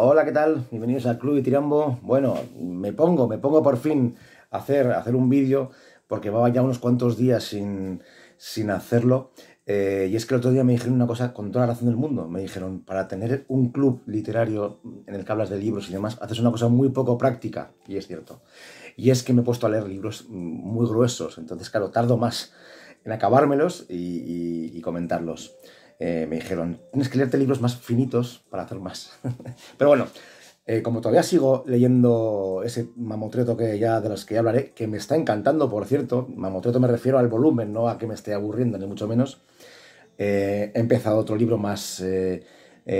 Hola, ¿qué tal? Bienvenidos al Club y Tirambo. Bueno, me pongo, me pongo por fin a hacer, hacer un vídeo porque va ya unos cuantos días sin, sin hacerlo. Eh, y es que el otro día me dijeron una cosa con toda la razón del mundo. Me dijeron, para tener un club literario en el que hablas de libros y demás, haces una cosa muy poco práctica. Y es cierto. Y es que me he puesto a leer libros muy gruesos. Entonces, claro, tardo más en acabármelos y comentarlos. Eh, me dijeron, tienes que leerte libros más finitos para hacer más. Pero bueno, eh, como todavía sigo leyendo ese mamotreto que ya, de los que ya hablaré, que me está encantando, por cierto, mamotreto me refiero al volumen, no a que me esté aburriendo, ni mucho menos, eh, he empezado otro libro más,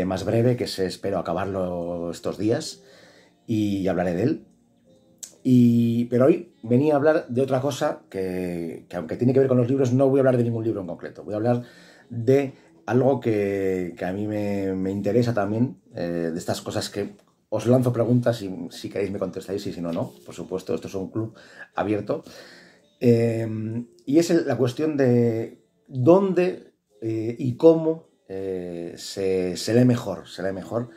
más breve, que se espero acabarlo estos días, y hablaré de él. Y, pero hoy venía a hablar de otra cosa que, aunque tiene que ver con los libros, no voy a hablar de ningún libro en concreto. Voy a hablar de algo que, a mí me, interesa también, eh, de estas cosas que os lanzo preguntas y si queréis me contestáis y si no, no. Por supuesto, esto es un club abierto. Em, y es la cuestión de dónde eh, y cómo eh, se, lee mejor, se lee mejor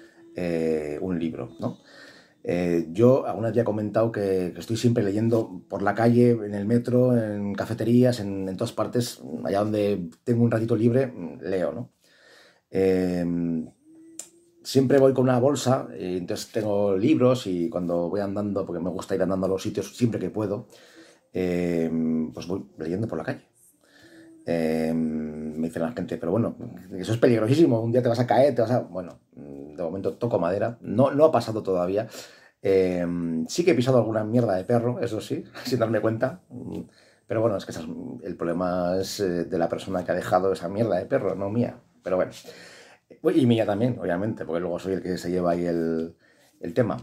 un libro, ¿no? Eh, yo alguna vez he comentado que, estoy siempre leyendo por la calle, en el metro, en cafeterías, en, todas partes, allá donde tengo un ratito libre, mm, leo, ¿no? Em, siempre voy con una bolsa, entonces tengo libros y cuando voy andando, porque me gusta ir andando a los sitios siempre que puedo, em, pues voy leyendo por la calle. Em, me dicen la gente, pero bueno, eso es peligrosísimo, un día te vas a caer, te vas a... Bueno, mm, de momento toco madera, no, no ha pasado todavía. Em, sí que he pisado alguna mierda de perro, eso sí, sin darme cuenta. Pero bueno, es que el problema es eh, de la persona que ha dejado esa mierda de perro, no mía. Pero bueno. Y mía también, obviamente, porque luego soy el que se lleva ahí el, el tema.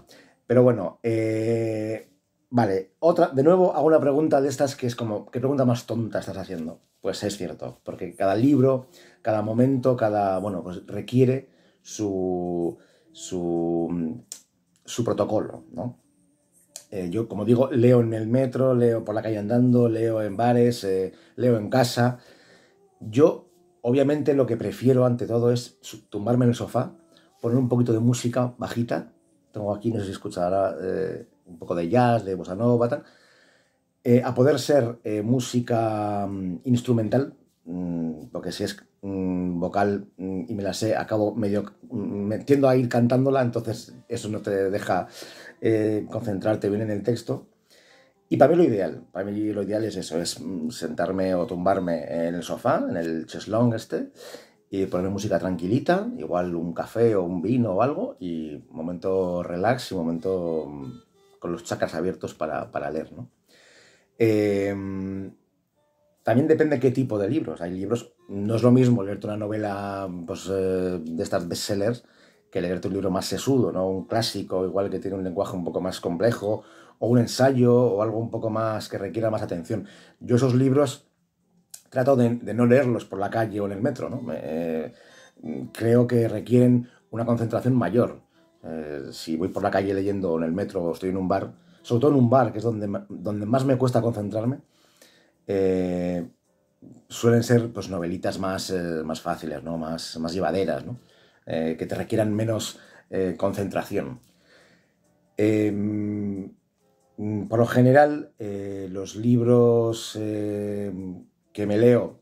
Pero bueno, eh, Vale, otra, de nuevo hago una pregunta de estas que es como, ¿qué pregunta más tonta estás haciendo? Pues es cierto, porque cada libro, cada momento, cada, bueno, pues requiere su, su, su protocolo, ¿no? Eh, yo, como digo, leo en el metro, leo por la calle andando, leo en bares, eh, leo en casa. Yo, obviamente, lo que prefiero ante todo es tumbarme en el sofá, poner un poquito de música bajita. Tengo aquí, no sé si escuchará eh, un poco de jazz, de bossa nova, tal, eh, a poder ser eh, música mm, instrumental, mm, porque si es mm, vocal y me la sé, acabo medio, metiendo a ir cantándola, entonces eso no te deja eh, concentrarte bien en el texto. Y para mí lo ideal, para mí lo ideal es eso, es sentarme o tumbarme en el sofá, en el cheslong este, y poner música tranquilita, igual un café o un vino o algo, y momento relax y momento con los chakras abiertos para, leer, ¿no? Em, también depende qué tipo de libros. Hay libros, no es lo mismo leerte una novela pues, eh, de estas bestsellers que leerte un libro más sesudo, ¿no? Un clásico, igual que tiene un lenguaje un poco más complejo, o un ensayo, o algo un poco más que requiera más atención. Yo esos libros trato de, no leerlos por la calle o en el metro, ¿no? Eh, creo que requieren una concentración mayor. Eh, si voy por la calle leyendo en el metro o estoy en un bar, sobre todo en un bar, que es donde, donde más me cuesta concentrarme, eh, suelen ser pues, novelitas más, eh, más fáciles, ¿no? más, más llevaderas, que te requieran menos concentración. Em, por lo general, los libros que me leo,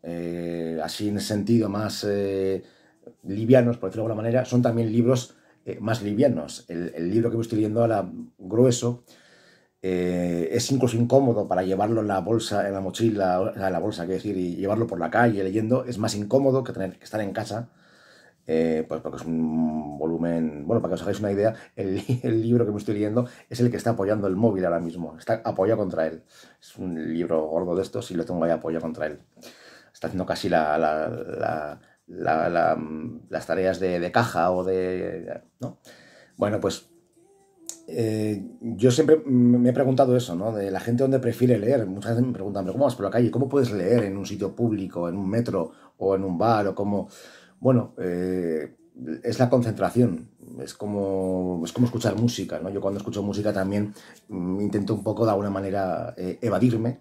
así en sentido más livianos, por decirlo de alguna manera, son también libros eh, más livianos. El, libro que me estoy leyendo ahora, grueso, eh, es incluso incómodo para llevarlo en la bolsa, en la mochila, en la bolsa, quiero decir, y llevarlo por la calle leyendo. Es más incómodo que tener que estar en casa. Eh, pues porque es un volumen, bueno, para que os hagáis una idea, el, libro que me estoy leyendo es el que está apoyando el móvil ahora mismo, está apoyado contra él. Es un libro gordo de estos y lo tengo ahí apoyado contra él. Está haciendo casi la las tareas de, caja o de... Bueno, pues eh, yo siempre me he preguntado eso, ¿no? De la gente donde prefiere leer. Muchas veces me preguntan, ¿pero cómo vas por la calle? ¿Cómo puedes leer en un sitio público, en un metro o en un bar o cómo...? Bueno, eh, es la concentración. Es como, es como escuchar música, ¿no? Yo cuando escucho música también mm, intento un poco de alguna manera eh, evadirme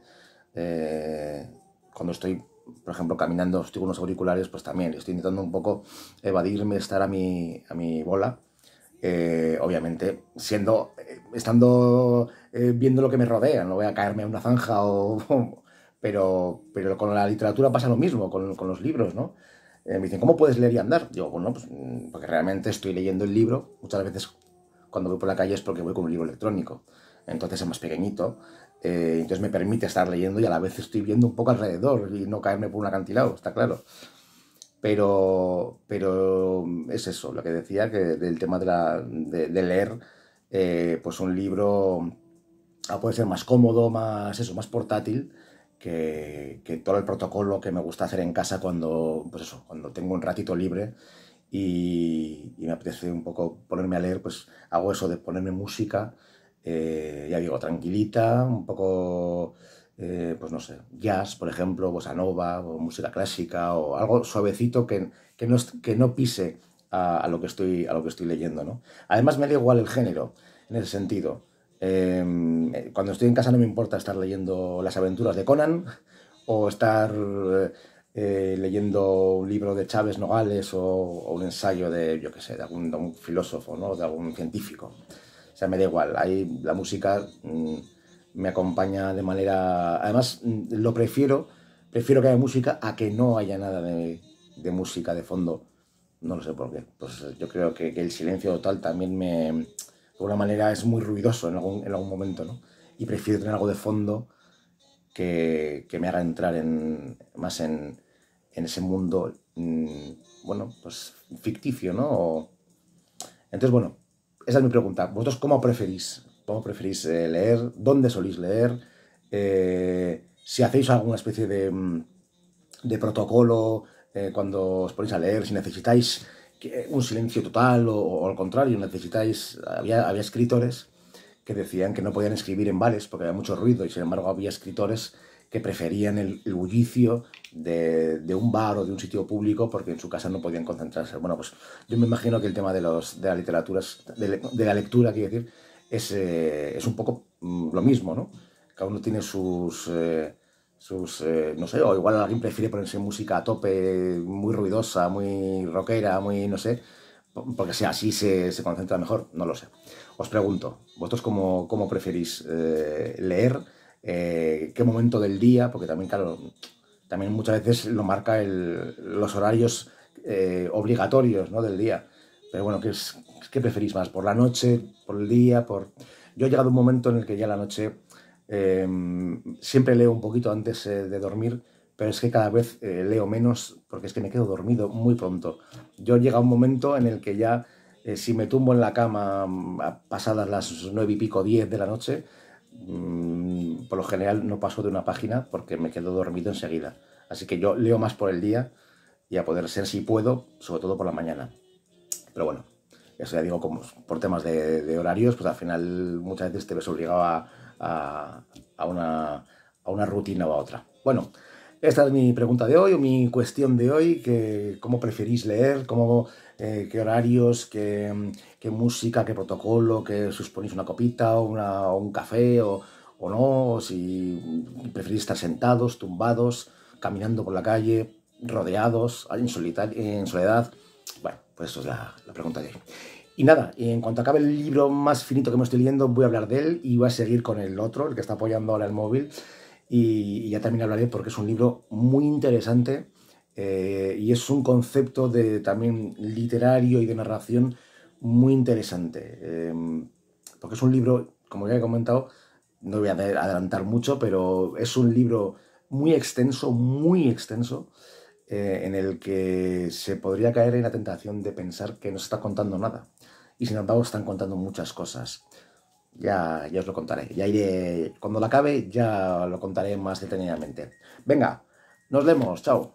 cuando estoy por ejemplo, caminando estoy con unos auriculares, pues también estoy intentando un poco evadirme, estar a mi, a mi bola. Eh, obviamente, siendo, eh, estando eh, viendo lo que me rodea, no voy a caerme a una zanja o... pero, pero con la literatura pasa lo mismo, con, con los libros, ¿no? me dicen, ¿cómo puedes leer y andar? Digo, bueno, pues mm, porque realmente estoy leyendo el libro. Muchas veces cuando voy por la calle es porque voy con un libro electrónico. Entonces es más pequeñito eh, entonces me permite estar leyendo y a la vez estoy viendo un poco alrededor y no caerme por un acantilado, está claro. Pero, pero es eso, lo que decía, que del tema de, la, de, leer, eh, pues un libro ah, puede ser más cómodo, más eso, más portátil. Que, todo el protocolo que me gusta hacer en casa cuando, pues eso, cuando tengo un ratito libre y, y, me apetece un poco ponerme a leer, pues hago eso de ponerme música eh, ya digo, tranquilita, un poco, eh, pues no sé, jazz, por ejemplo, bossa nova, o música clásica, o algo suavecito que, que, no, pise a, lo que estoy, a lo que estoy leyendo, Además me da igual el género, en ese sentido. Em, eh, cuando estoy en casa no me importa estar leyendo las aventuras de Conan o estar leyendo un libro de Chávez Nogales o, un ensayo de, yo qué sé, de algún, filósofo, ¿no? de algún científico. O sea, me da igual. Ahí la música mm, me acompaña de manera. Además, mm, lo prefiero. Prefiero que haya música a que no haya nada de, música de fondo. No lo sé por qué. Pues yo creo que, el silencio total también me. De alguna manera es muy ruidoso en algún, momento, ¿no? Y prefiero tener algo de fondo que, me haga entrar en, más en, ese mundo, mm, bueno, pues ficticio, ¿no? entonces, bueno, esa es mi pregunta. ¿Vosotros cómo preferís? ¿Cómo preferís eh, leer? ¿Dónde solís leer? Eh, si hacéis alguna especie de, mm, de protocolo eh, cuando os ponéis a leer, si necesitáis un silencio total o, al contrario, necesitáis... Había, había escritores que decían que no podían escribir en bares porque había mucho ruido y sin embargo había escritores que preferían el, bullicio de, un bar o de un sitio público porque en su casa no podían concentrarse. Bueno, pues yo me imagino que el tema de, los, de la literatura, de, la lectura, quiero decir, es, eh, un poco mm, lo mismo, ¿no? Cada uno tiene sus... Eh, sus, eh, no sé, o igual alguien prefiere ponerse música a tope, muy ruidosa, muy rockera, muy, no sé, porque sea así se, concentra mejor, no lo sé. Os pregunto, ¿vosotros cómo, preferís leer? Eh, qué momento del día, porque también, claro, también muchas veces lo marca los horarios eh, obligatorios del día. Pero bueno, ¿qué, preferís más? ¿Por la noche? ¿Por el día? Por... Yo he llegado a un momento en el que ya la noche em, siempre leo un poquito antes eh, de dormir, pero es que cada vez leo menos porque es que me quedo dormido muy pronto. Yo he llegado a un momento en el que ya, si me tumbo en la cama mm, pasadas las nueve y pico, diez de la noche, Mm, por lo general no paso de una página porque me quedo dormido enseguida. Así que yo leo más por el día y a poder ser si puedo, sobre todo por la mañana. Pero bueno, eso ya digo, como por temas de, horarios, pues al final muchas veces te ves obligado a, a, una, a una rutina o a otra. Bueno, esta es mi pregunta de hoy o mi cuestión de hoy, que cómo preferís leer, cómo eh, qué horarios, mm, qué, música, qué protocolo, que suponéis una copita o, una, un café o, no, si preferís estar sentados, tumbados, caminando por la calle, rodeados, en, en soledad. Bueno, pues eso es la, pregunta de hoy. Y nada, en cuanto acabe el libro más finito que me estoy leyendo, voy a hablar de él y voy a seguir con el otro, el que está apoyando ahora el móvil. Y, y ya también hablaré porque es un libro muy interesante eh, y es un concepto de, también literario y de narración muy interesante. Em, porque es un libro, como ya he comentado, no voy a adelantar mucho, pero es un libro muy extenso, muy extenso, eh, en el que se podría caer en la tentación de pensar que no se está contando nada. Y sin embargo están contando muchas cosas. Ya, ya os lo contaré. Ya cuando la acabe, ya lo contaré más detenidamente. Venga, nos vemos. Chao.